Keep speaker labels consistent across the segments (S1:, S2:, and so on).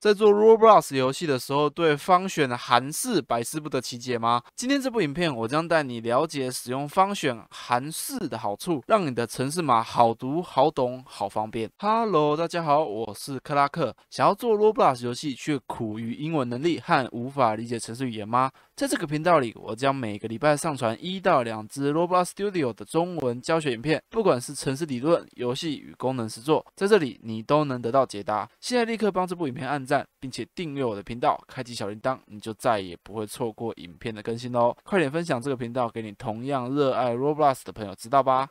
S1: 在做 Roblox 游戏的时候，对方选韩式百思不得其解吗？今天这部影片，我将带你了解使用方选韩式的好处，让你的城市码好读、好懂、好方便。Hello，大家好，我是克拉克。想要做 Roblox 游戏却苦于英文能力和无法理解城市语言吗？在这个频道里，我将每个礼拜上传一到两支 Roblox Studio 的中文教学影片，不管是城市理论、游戏与功能实作，在这里你都能得到解答。现在立刻帮这部影片按。赞，并且订阅我的频道，开启小铃铛，你就再也不会错过影片的更新喽！快点分享这个频道给你同样热爱 Roblox 的朋友知道吧！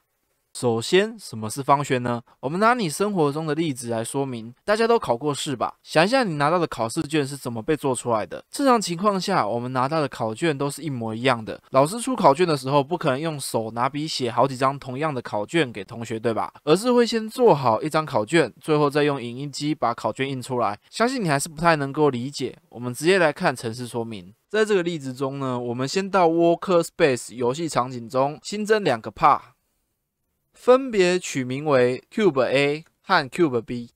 S1: 首先，什么是方圈呢？我们拿你生活中的例子来说明。大家都考过试吧？想一下，你拿到的考试卷是怎么被做出来的？正常情况下，我们拿到的考卷都是一模一样的。老师出考卷的时候，不可能用手拿笔写好几张同样的考卷给同学，对吧？而是会先做好一张考卷，最后再用影印机把考卷印出来。相信你还是不太能够理解。我们直接来看程式说明。在这个例子中呢，我们先到 Workspace e r 游戏场景中新增两个 Par。分别取名为 Cube A 和 Cube B，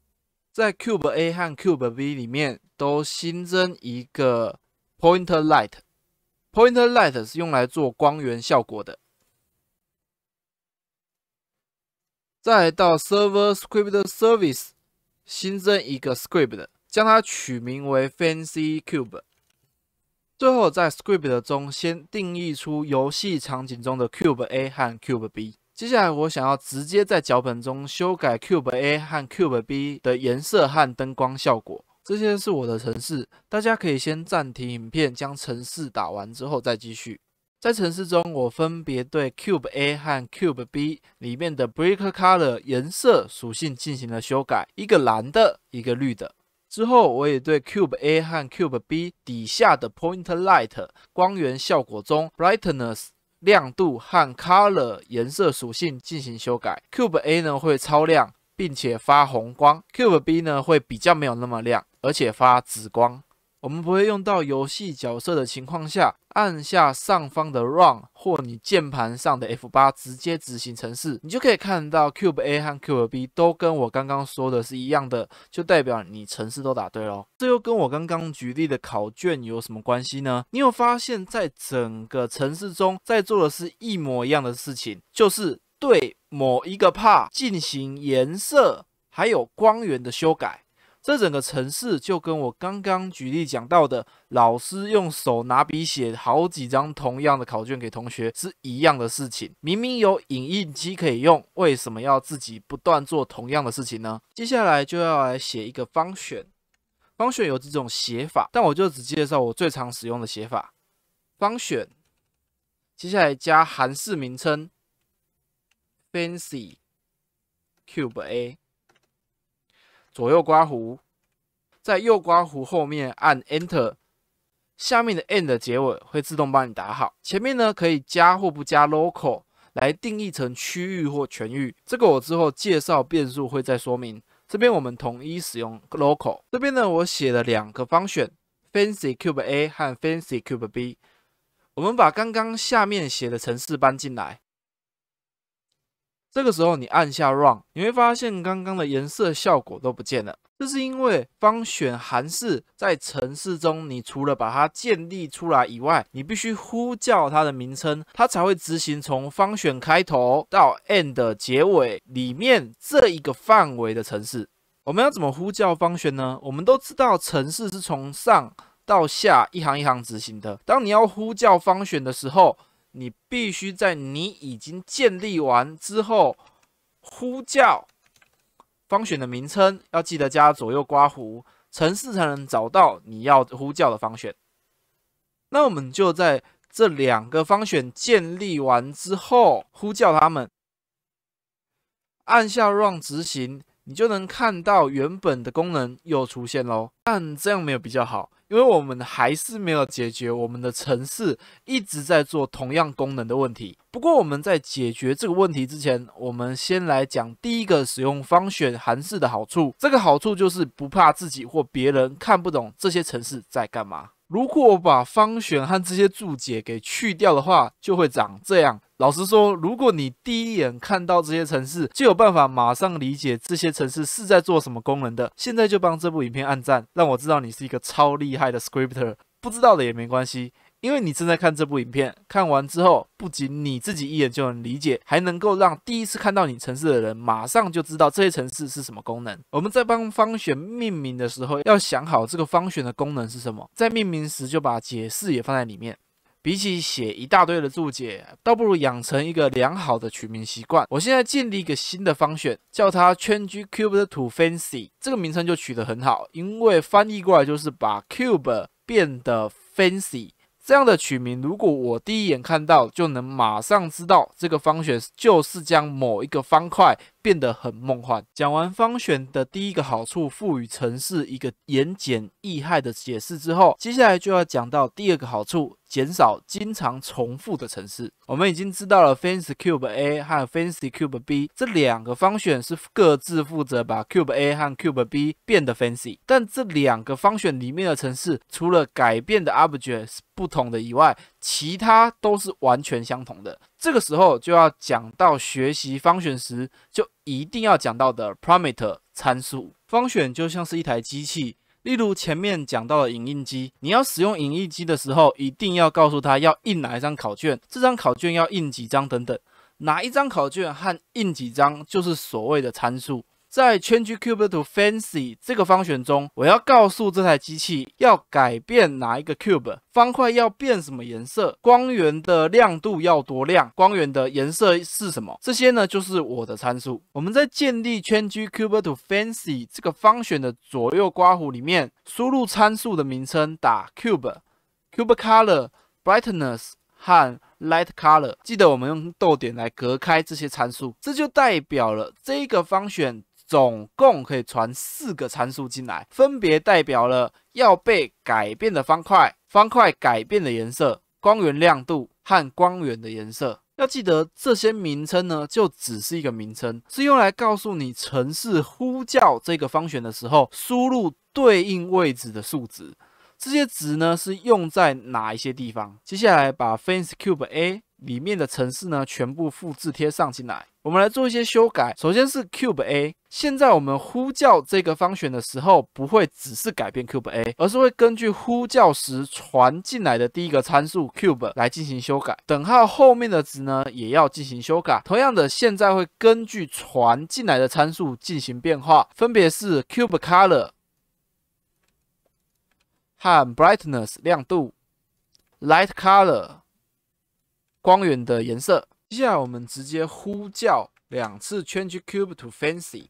S1: 在 Cube A 和 Cube B 里面都新增一个 Point e r Light，Point e r Light 是用来做光源效果的。再到 Server Script Service 新增一个 Script，将它取名为 Fancy Cube。最后在 Script 中先定义出游戏场景中的 Cube A 和 Cube B。接下来我想要直接在脚本中修改 Cube A 和 Cube B 的颜色和灯光效果。这些是我的城市，大家可以先暂停影片，将城市打完之后再继续。在城市中，我分别对 Cube A 和 Cube B 里面的 Brick Color 颜色属性进行了修改，一个蓝的，一个绿的。之后我也对 Cube A 和 Cube B 底下的 Point Light 光源效果中 Brightness。亮度和 color 颜色属性进行修改。Cube A 呢会超亮，并且发红光；Cube B 呢会比较没有那么亮，而且发紫光。我们不会用到游戏角色的情况下，按下上方的 Run 或你键盘上的 F8 直接执行程式，你就可以看到 Cube A 和 Cube B 都跟我刚刚说的是一样的，就代表你程式都打对喽。这又跟我刚刚举例的考卷有什么关系呢？你有发现，在整个程式中，在做的是一模一样的事情，就是对某一个 Part 进行颜色还有光源的修改。这整个城市就跟我刚刚举例讲到的，老师用手拿笔写好几张同样的考卷给同学是一样的事情。明明有影印机可以用，为什么要自己不断做同样的事情呢？接下来就要来写一个方选，方选有几种写法，但我就只介绍我最常使用的写法。方选，接下来加韩式名称 fancy cube A。左右刮弧，在右刮弧后面按 Enter，下面的 end 结尾会自动帮你打好。前面呢可以加或不加 local 来定义成区域或全域，这个我之后介绍变数会再说明。这边我们统一使用 local。这边呢我写了两个方选 fancy cube A 和 fancy cube B，我们把刚刚下面写的程式搬进来。这个时候你按下 Run，你会发现刚刚的颜色效果都不见了。这是因为方选函数在程式中，你除了把它建立出来以外，你必须呼叫它的名称，它才会执行从方选开头到 End 结尾里面这一个范围的程式。我们要怎么呼叫方选呢？我们都知道程式是从上到下一行一行执行的。当你要呼叫方选的时候，你必须在你已经建立完之后呼叫方选的名称，要记得加左右刮弧，城市才能找到你要呼叫的方选。那我们就在这两个方选建立完之后呼叫他们，按下 Run 执行。你就能看到原本的功能又出现喽，但这样没有比较好，因为我们还是没有解决我们的程式一直在做同样功能的问题。不过我们在解决这个问题之前，我们先来讲第一个使用方选函数的好处。这个好处就是不怕自己或别人看不懂这些程式在干嘛。如果我把方选和这些注解给去掉的话，就会长这样。老实说，如果你第一眼看到这些城市，就有办法马上理解这些城市是在做什么功能的。现在就帮这部影片按赞，让我知道你是一个超厉害的 scripter。不知道的也没关系，因为你正在看这部影片。看完之后，不仅你自己一眼就能理解，还能够让第一次看到你城市的人马上就知道这些城市是什么功能。我们在帮方选命名的时候，要想好这个方选的功能是什么，在命名时就把解释也放在里面。比起写一大堆的注解，倒不如养成一个良好的取名习惯。我现在建立一个新的方选，叫它“圈居 cube 的土 fancy”，这个名称就取得很好，因为翻译过来就是把 cube 变得 fancy。这样的取名，如果我第一眼看到，就能马上知道这个方选就是将某一个方块变得很梦幻。讲完方选的第一个好处，赋予城市一个言简意赅的解释之后，接下来就要讲到第二个好处。减少经常重复的城市。我们已经知道了 Fancy Cube A 和 Fancy Cube B 这两个方选是各自负责把 Cube A 和 Cube B 变得 Fancy，但这两个方选里面的城市除了改变的 object 是不同的以外，其他都是完全相同的。这个时候就要讲到学习方选时就一定要讲到的 parameter 参数。方选就像是一台机器。例如前面讲到的影印机，你要使用影印机的时候，一定要告诉他要印哪一张考卷，这张考卷要印几张等等，哪一张考卷和印几张就是所谓的参数。在 Change Cube to Fancy 这个方选中，我要告诉这台机器要改变哪一个 cube 方块要变什么颜色，光源的亮度要多亮，光源的颜色是什么？这些呢就是我的参数。我们在建立 Change Cube to Fancy 这个方选的左右刮弧里面输入参数的名称，打 Cube、Cube Color、Brightness 和 Light Color，记得我们用逗点来隔开这些参数，这就代表了这个方选。总共可以传四个参数进来，分别代表了要被改变的方块、方块改变的颜色、光源亮度和光源的颜色。要记得这些名称呢，就只是一个名称，是用来告诉你城市呼叫这个方选的时候，输入对应位置的数值。这些值呢，是用在哪一些地方？接下来把 Face Cube A 里面的城市呢，全部复制贴上进来，我们来做一些修改。首先是 Cube A。现在我们呼叫这个方选的时候，不会只是改变 cube a，而是会根据呼叫时传进来的第一个参数 cube 来进行修改。等号后面的值呢，也要进行修改。同样的，现在会根据传进来的参数进行变化，分别是 cube color 和 brightness 亮度、light color 光源的颜色。接下来我们直接呼叫两次 change cube to fancy。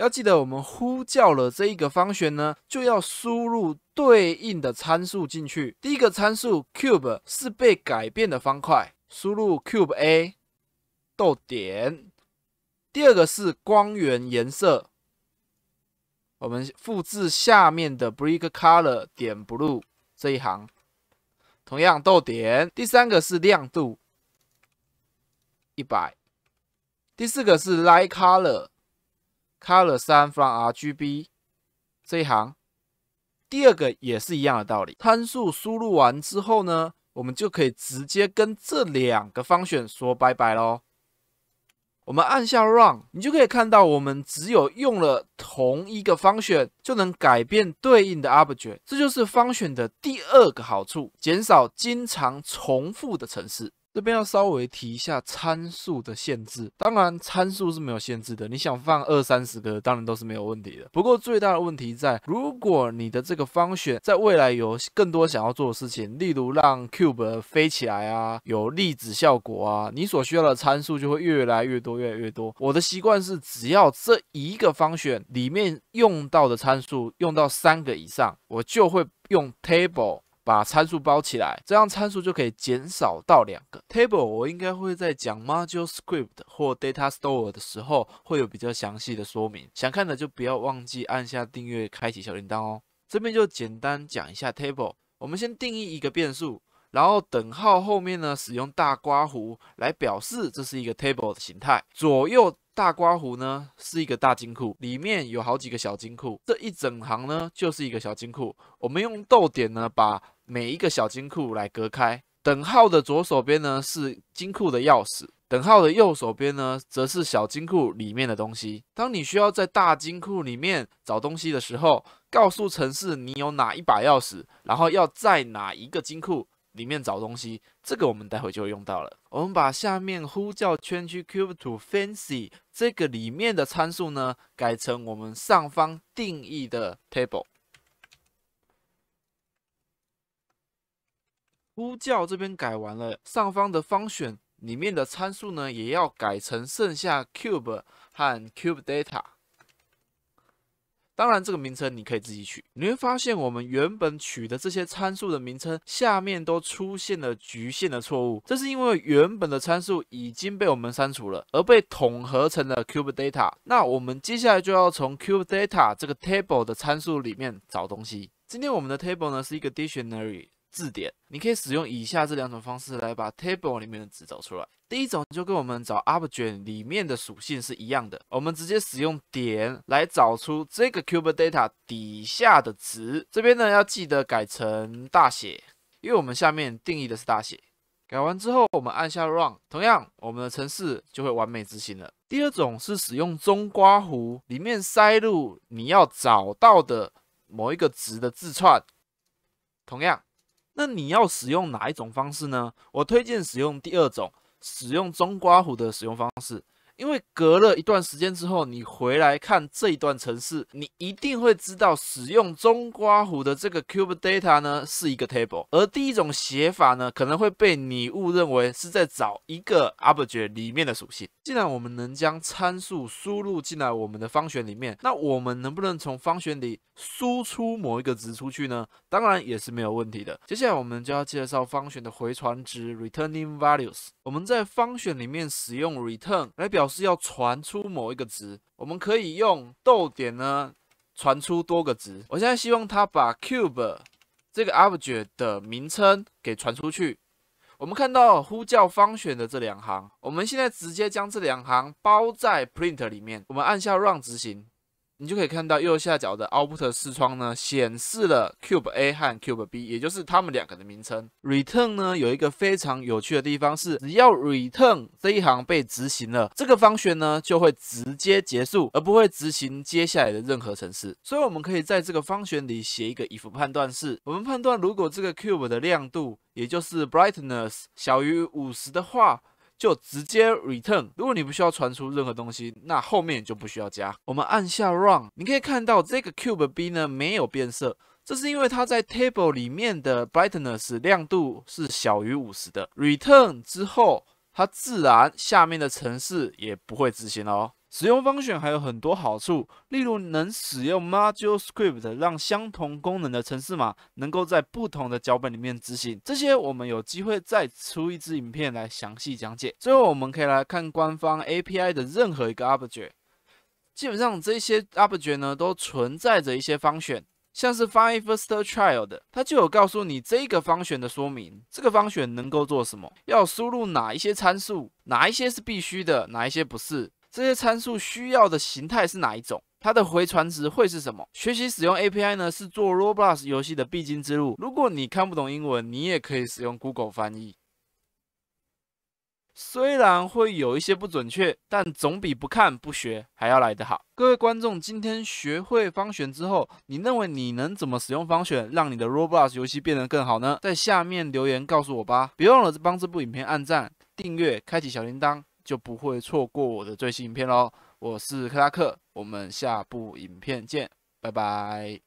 S1: 要记得，我们呼叫了这一个方旋呢，就要输入对应的参数进去。第一个参数 cube 是被改变的方块，输入 cube a 逗点。第二个是光源颜色，我们复制下面的 brick color 点 blue 这一行，同样逗点。第三个是亮度一百，第四个是 light color。color 三 from RGB 这一行，第二个也是一样的道理。参数输入完之后呢，我们就可以直接跟这两个方选说拜拜喽。我们按下 Run，你就可以看到我们只有用了同一个方选。就能改变对应的 object，这就是方选的第二个好处，减少经常重复的程式。这边要稍微提一下参数的限制，当然参数是没有限制的，你想放二三十个当然都是没有问题的。不过最大的问题在，如果你的这个方选在未来有更多想要做的事情，例如让 cube 飞起来啊，有粒子效果啊，你所需要的参数就会越来越多，越来越多。我的习惯是，只要这一个方选里面用到的参参数用到三个以上，我就会用 table 把参数包起来，这样参数就可以减少到两个。table 我应该会在讲 module script 或 data store 的时候会有比较详细的说明，想看的就不要忘记按下订阅，开启小铃铛哦。这边就简单讲一下 table，我们先定义一个变数。然后等号后面呢使用大刮弧来表示这是一个 table 的形态，左右。大瓜胡呢是一个大金库，里面有好几个小金库。这一整行呢就是一个小金库。我们用逗点呢把每一个小金库来隔开。等号的左手边呢是金库的钥匙，等号的右手边呢则是小金库里面的东西。当你需要在大金库里面找东西的时候，告诉城市你有哪一把钥匙，然后要在哪一个金库。里面找东西，这个我们待会就会用到了。我们把下面呼叫圈区 cube to fancy 这个里面的参数呢，改成我们上方定义的 table。呼叫这边改完了，上方的 function 里面的参数呢，也要改成剩下 cube 和 cube data。当然，这个名称你可以自己取。你会发现，我们原本取的这些参数的名称下面都出现了局限的错误，这是因为原本的参数已经被我们删除了，而被统合成了 cube data。那我们接下来就要从 cube data 这个 table 的参数里面找东西。今天我们的 table 呢是一个 dictionary。字典，你可以使用以下这两种方式来把 table 里面的值找出来。第一种就跟我们找 object 里面的属性是一样的，我们直接使用点来找出这个 cube data 底下的值。这边呢要记得改成大写，因为我们下面定义的是大写。改完之后，我们按下 run，同样我们的程式就会完美执行了。第二种是使用中刮弧，里面塞入你要找到的某一个值的字串，同样。那你要使用哪一种方式呢？我推荐使用第二种，使用中刮胡的使用方式。因为隔了一段时间之后，你回来看这一段程式，你一定会知道使用中刮弧的这个 cube data 呢是一个 table，而第一种写法呢，可能会被你误认为是在找一个 object 里面的属性。既然我们能将参数输入进来我们的方选里面，那我们能不能从方选里输出某一个值出去呢？当然也是没有问题的。接下来我们就要介绍方选的回传值 （returning values）。我们在方选里面使用 return 来表是要传出某一个值，我们可以用逗点呢传出多个值。我现在希望它把 cube 这个 object 的名称给传出去。我们看到呼叫方选的这两行，我们现在直接将这两行包在 print 里面，我们按下 run 执行。你就可以看到右下角的 Output 视窗呢，显示了 Cube A 和 Cube B，也就是它们两个的名称。return 呢，有一个非常有趣的地方是，只要 return 这一行被执行了，这个方选呢就会直接结束，而不会执行接下来的任何程式。所以我们可以在这个方选里写一个 if 判断式，我们判断如果这个 Cube 的亮度，也就是 brightness 小于五十的话。就直接 return，如果你不需要传出任何东西，那后面就不需要加。我们按下 run，你可以看到这个 cube B 呢没有变色，这是因为它在 table 里面的 brightness 亮度是小于五十的。return 之后，它自然下面的程式也不会执行哦。使用方选还有很多好处，例如能使用 module script 让相同功能的程式码能够在不同的脚本里面执行。这些我们有机会再出一支影片来详细讲解。最后，我们可以来看官方 API 的任何一个 object，基本上这些 object 呢都存在着一些方选，像是 find first child，它就有告诉你这个方选的说明，这个方选能够做什么，要输入哪一些参数，哪一些是必须的，哪一些不是。这些参数需要的形态是哪一种？它的回传值会是什么？学习使用 API 呢，是做 Roblox 游戏的必经之路。如果你看不懂英文，你也可以使用 Google 翻译，虽然会有一些不准确，但总比不看不学还要来得好。各位观众，今天学会方选之后，你认为你能怎么使用方选，让你的 Roblox 游戏变得更好呢？在下面留言告诉我吧。别忘了帮这部影片按赞、订阅、开启小铃铛。就不会错过我的最新影片喽！我是克拉克，我们下部影片见，拜拜。